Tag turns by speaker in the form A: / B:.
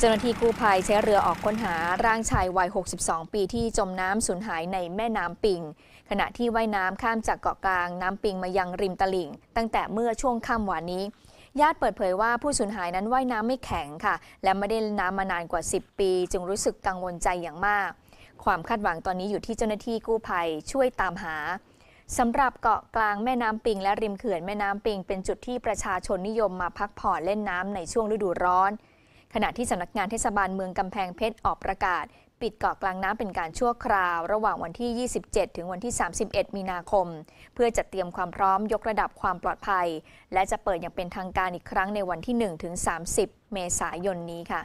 A: เจ้าหน้าที่กู้ภัยใช้เรือออกค้นหาร่างชายวัย 62 ปีที่จมน้ำสูญหายในแม่น้ำปิง ขณะที่ว่ายน้ำข้ามจากเกาะกลางน้ำปิงมายังริมตลิ่ง ตั้งแต่เมื่อช่วงค่ำวานนี้ ญาติเปิดเผยว่าผู้สูญหายนั้นว่ายน้ำไม่แข็งค่ะ และไม่ได้น้ำมานานกว่า 10 ปี จึงรู้สึกกังวลใจอย่างมาก ความคาดหวังตอนนี้อยู่ที่เจ้าหน้าที่กู้ภัยช่วยตามหาสำหรับเกาะกลางแม่น้ำปิงและริมเขื่อนแม่น้ำปิงเป็นจุดที่ประชาชนนิยมมาพักผ่อนเล่นน้ำในช่วงฤดูร้อนขณะที่สำนักงานเทศบาลเมืองกำแพงเพชร ออกประกาศ ปิดเกาะกลางน้ำเป็นการชั่วคราว ระหว่างวันที่ 27 ถึงวันที่ 31 มีนาคม เพื่อจัดเตรียมความพร้อมยกระดับความปลอดภัย และจะเปิดอย่างเป็นทางการอีกครั้งในวันที่ 1 ถึง 30 เมษายนนี้ค่ะ